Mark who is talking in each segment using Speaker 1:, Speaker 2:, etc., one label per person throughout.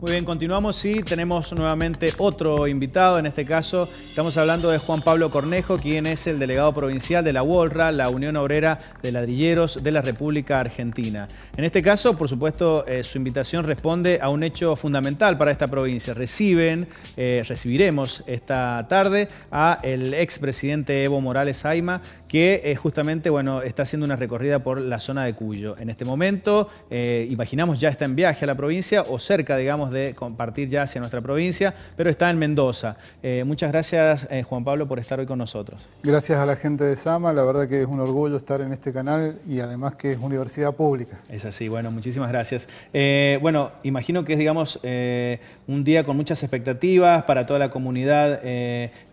Speaker 1: Muy bien, continuamos y tenemos nuevamente otro invitado. En este caso, estamos hablando de Juan Pablo Cornejo, quien es el delegado provincial de la UOLRA, la Unión Obrera de Ladrilleros de la República Argentina. En este caso, por supuesto, eh, su invitación responde a un hecho fundamental para esta provincia. Reciben, eh, recibiremos esta tarde a el expresidente Evo Morales Aima, que eh, justamente, bueno, está haciendo una recorrida por la zona de Cuyo. En este momento, imaginamos ya está en viaje a la provincia o cerca, digamos, de compartir ya hacia nuestra provincia, pero está en Mendoza. Eh, muchas gracias,
Speaker 2: eh, Juan Pablo, por estar hoy con nosotros. Gracias a la gente de Sama, la verdad que es un orgullo estar en este canal y además que es universidad pública. Es así, bueno, muchísimas gracias. Eh, bueno, imagino
Speaker 1: que es, digamos, un día con muchas expectativas para toda la comunidad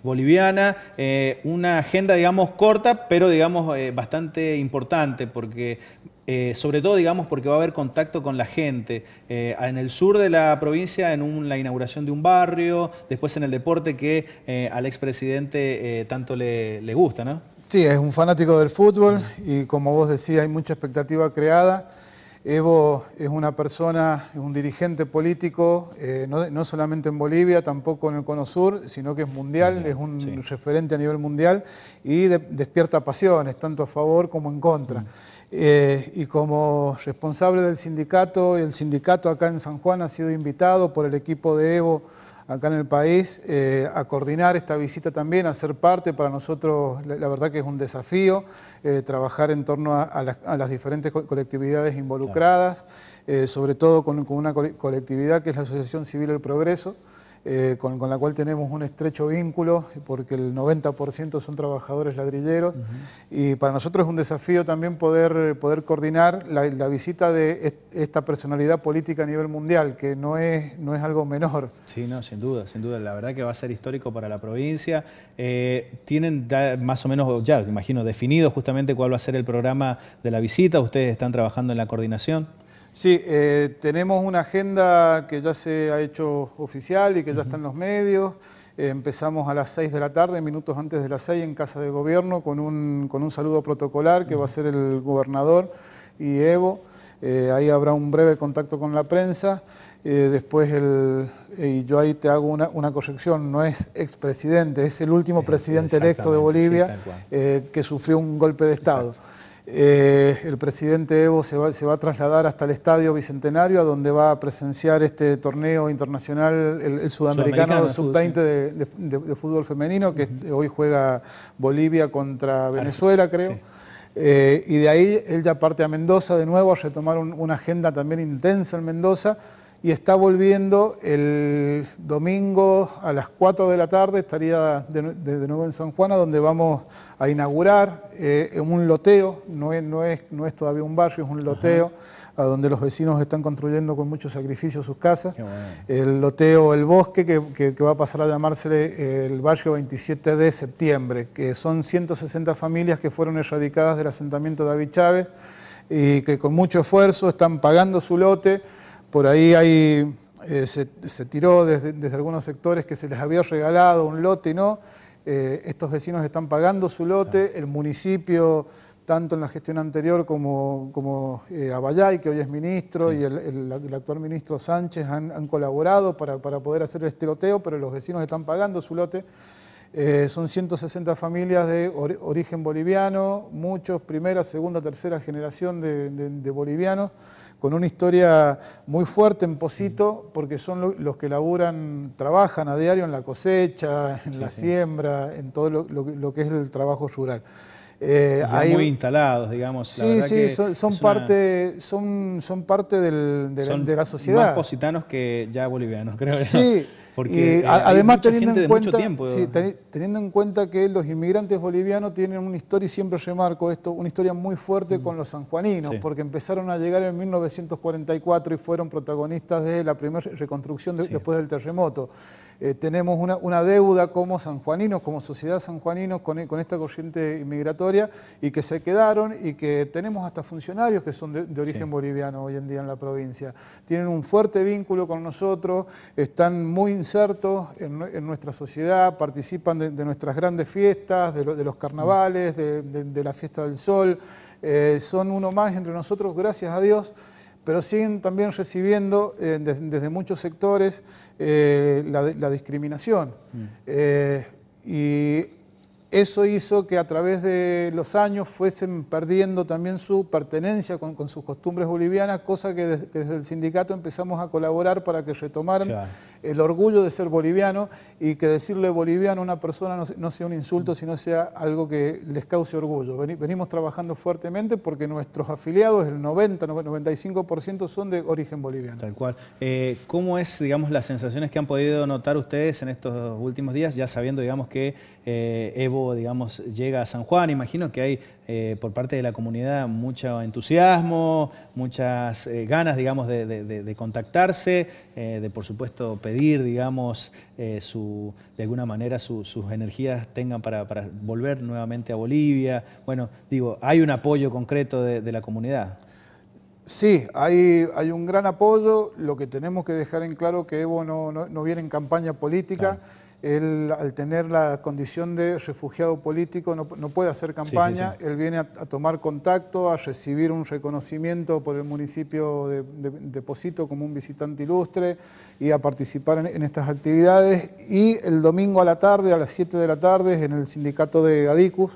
Speaker 1: boliviana, una agenda, digamos, corta, pero, digamos, bastante importante, porque eh, sobre todo, digamos, porque va a haber contacto con la gente. Eh, en el sur de la provincia, en la inauguración de un barrio, después en el deporte que eh, al expresidente tanto le, gusta, ¿no?
Speaker 2: Sí, es un fanático del fútbol y como vos decías, hay mucha expectativa creada. Evo es una persona, es un dirigente político, no, solamente en Bolivia, tampoco en el Cono Sur, sino que es mundial, es un referente a nivel mundial y despierta pasiones, tanto a favor como en contra. Mm. Eh, y como responsable del sindicato, el sindicato acá en San Juan ha sido invitado por el equipo de Evo acá en el país eh, a coordinar esta visita también, a ser parte. Para nosotros la, verdad que es un desafío eh, trabajar en torno a, las, diferentes colectividades involucradas, sobre todo con, una colectividad que es la Asociación Civil El Progreso eh, con, la cual tenemos un estrecho vínculo, porque el 90% son trabajadores ladrilleros, y para nosotros es un desafío también poder, poder coordinar la, visita de esta personalidad política a nivel mundial, que no es, no es algo menor.
Speaker 1: Sí, no, sin duda, sin duda, la verdad que va a ser histórico para la provincia. Eh, tienen más o menos ya, imagino, definido justamente cuál va a ser el programa de la visita, ustedes están trabajando en la coordinación.
Speaker 2: Sí, eh, tenemos una agenda que ya se ha hecho oficial y que ya está en los medios. Eh, empezamos a las 6 de la tarde, minutos antes de las 6, en Casa de Gobierno, con un, con un saludo protocolar que va a ser el gobernador y Evo. Eh, ahí habrá un breve contacto con la prensa. después, el, y yo ahí te hago una, corrección, no es expresidente, es el último presidente electo de Bolivia que sufrió un golpe de Estado. Eh, el presidente Evo se va, a trasladar hasta el Estadio Bicentenario, a donde va a presenciar este torneo internacional, el, sudamericano, sub-20 de, fútbol femenino, que hoy juega Bolivia contra Venezuela, creo. Eh, y de ahí él ya parte a Mendoza de nuevo a retomar una agenda también intensa en Mendoza y está volviendo el domingo a las 4 de la tarde, estaría de, nuevo en San Juan, donde vamos a inaugurar eh, un loteo, no es, todavía un barrio, es un loteo, a donde los vecinos están construyendo con mucho sacrificio sus casas. El loteo El Bosque, que, va a pasar a llamarse eh, el barrio 27 de septiembre, que son 160 familias que fueron erradicadas del asentamiento David Chávez y que con mucho esfuerzo están pagando su lote por ahí eh, se, tiró desde, algunos sectores que se les había regalado un lote, ¿no? Eh, estos vecinos están pagando su lote, el municipio, tanto en la gestión anterior como, como eh, que hoy es ministro, y el, actual ministro Sánchez han, colaborado para, para poder hacer este loteo, pero los vecinos están pagando su lote. Eh, son 160 familias de origen boliviano, muchos primera, segunda, tercera generación de, bolivianos, con una historia muy fuerte en Posito, porque son los que laburan, trabajan a diario en la cosecha, en la siembra, en todo lo que es el trabajo rural. Eh, muy instalados, digamos. Sí, sí, son, parte, son, son parte del, de, la sociedad. Más positanos
Speaker 1: que ya bolivianos, creo. Sí, porque eh, y, además teniendo en, cuenta,
Speaker 2: teniendo en cuenta que los inmigrantes bolivianos tienen una historia, y siempre remarco esto, una historia muy fuerte mm. con los sanjuaninos, porque empezaron a llegar en 1944 y fueron protagonistas de la primera reconstrucción después del terremoto. Eh, tenemos una, deuda como sanjuaninos, como sociedad sanjuaninos, con, con esta corriente inmigratoria y que se quedaron y que tenemos hasta funcionarios que son de, origen boliviano hoy en día en la provincia. Tienen un fuerte vínculo con nosotros, están muy insertos en, nuestra sociedad, participan de, nuestras grandes fiestas, de, los carnavales, de, la fiesta del sol, eh, son uno más entre nosotros, gracias a Dios pero siguen también recibiendo eh, desde, muchos sectores eh, la, discriminación. Mm. y eso hizo que a través de los años fuesen perdiendo también su pertenencia con, sus costumbres bolivianas, cosa que, desde el sindicato empezamos a colaborar para que retomaran el orgullo de ser boliviano y que decirle boliviano a una persona no, sea un insulto, sino sea algo que les cause orgullo. Venimos trabajando fuertemente porque nuestros afiliados, el 90, 95% son de origen boliviano. Tal cual.
Speaker 1: Eh, ¿Cómo es, digamos, las sensaciones que han podido notar ustedes en estos últimos días, ya sabiendo, digamos, que eh, Evo, digamos, llega a San Juan? Imagino que hay eh, por parte de la comunidad mucho entusiasmo, muchas eh, ganas, digamos, de, contactarse, eh, de por supuesto pedir, digamos, de alguna manera sus energías tengan para, volver nuevamente a Bolivia. Bueno, digo, hay un apoyo concreto de,
Speaker 2: la comunidad. Sí, hay, un gran apoyo. Lo que tenemos que dejar en claro que Evo no, viene en campaña política él al tener la condición de refugiado político no, puede hacer campaña, él viene a, tomar contacto, a recibir un reconocimiento por el municipio de, Posito como un visitante ilustre y a participar en, estas actividades. Y el domingo a la tarde, a las 7 de la tarde, en el sindicato de Adicus,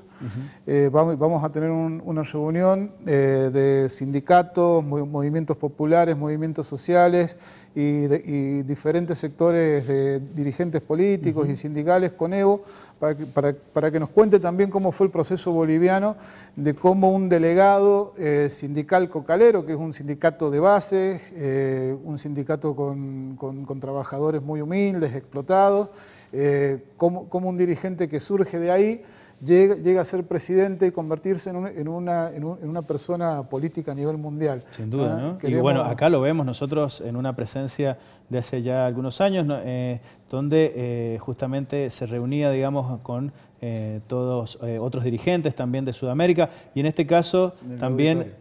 Speaker 2: eh, vamos, a tener una reunión eh, de sindicatos, movimientos populares, movimientos sociales y, diferentes sectores de dirigentes políticos y sindicales con Evo, para que, nos cuente también cómo fue el proceso boliviano de cómo un delegado eh, sindical cocalero, que es un sindicato de base, eh, un sindicato con, trabajadores muy humildes, explotados, eh, como, un dirigente que surge de ahí, llega, a ser presidente y convertirse en, una, persona política a nivel mundial. Sin duda, ¿no? Y bueno, acá
Speaker 1: lo vemos nosotros en una presencia de hace ya algunos años, eh, donde eh, justamente se reunía, digamos, con eh, todos otros dirigentes también de Sudamérica. Y en este caso también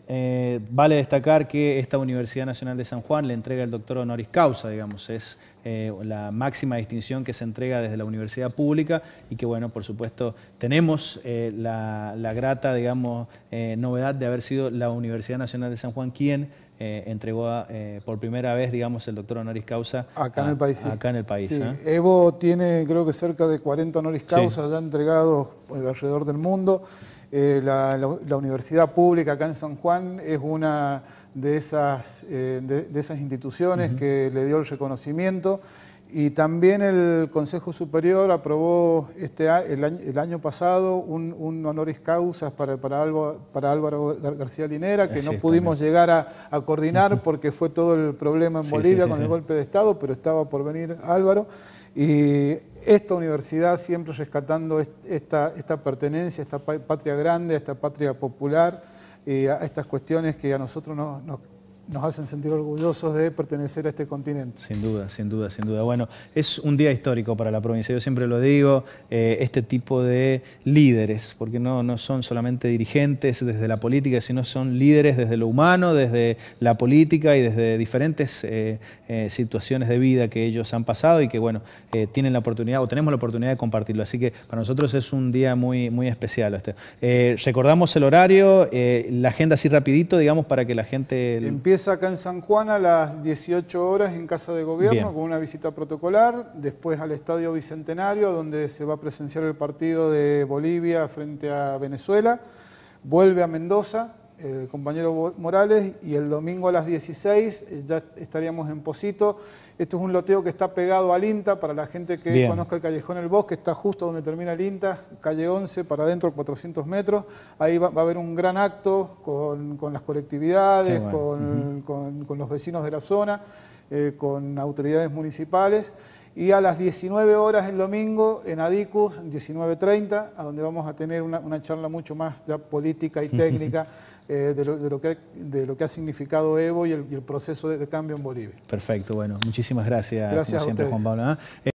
Speaker 1: vale destacar que esta Universidad Nacional de San Juan le entrega el doctor honoris causa, digamos, es eh, la máxima distinción que se entrega desde la universidad pública y que, bueno, por supuesto, tenemos eh, la, grata, digamos, eh, novedad de haber sido la Universidad Nacional de San Juan quien entregó por primera vez, digamos, el doctor honoris
Speaker 2: causa. Acá en el país. Acá en el país. Evo tiene, creo que cerca de 40 honoris causa ya entregados alrededor del mundo. la universidad pública acá en San Juan es una de esas, eh, de, esas instituciones que le dio el reconocimiento. Y también el Consejo Superior aprobó este el, año, pasado un, honoris causa para, para, para Álvaro García Linera, que no pudimos llegar a, coordinar porque fue todo el problema en Bolivia con el golpe de Estado, pero estaba por venir Álvaro. Y esta universidad siempre rescatando esta, esta pertenencia, esta patria grande, esta patria popular y a estas cuestiones que a nosotros no nos nos hacen sentir orgullosos de pertenecer a este continente. Sin
Speaker 1: duda, sin duda, sin duda. Bueno, es un día histórico para la provincia, yo siempre lo digo, eh, este tipo de líderes, porque no, no son solamente dirigentes desde la política, sino son líderes desde lo humano, desde la política y desde diferentes eh, eh, situaciones de vida que ellos han pasado y que, bueno, tienen la oportunidad o tenemos la oportunidad de compartirlo. Así que para nosotros es un día muy, muy especial este. recordamos el horario, la agenda así rapidito, digamos, para que la gente
Speaker 2: acá en San Juan a las 18 horas en Casa de Gobierno con una visita protocolar, después al Estadio Bicentenario donde se va a presenciar el partido de Bolivia frente a Venezuela, vuelve a Mendoza, eh, compañero Morales, y el domingo a las 16 eh, ya estaríamos en Posito. Esto es un loteo que está pegado al INTA, para la gente que conozca el callejón El Bosque, está justo donde termina el INTA, calle 11, para adentro 400 metros. Ahí va, a haber un gran acto con, las colectividades, con, los vecinos de la zona, eh, con autoridades municipales y a las 19 horas el domingo en Adicus, 19.30, a donde vamos a tener una, una, charla mucho más política y técnica eh, de, lo, de, lo que, de, lo, que, ha significado Evo y el, proceso de, cambio en Bolivia.
Speaker 1: Perfecto, bueno, muchísimas gracias, gracias Juan Pablo. ¿eh?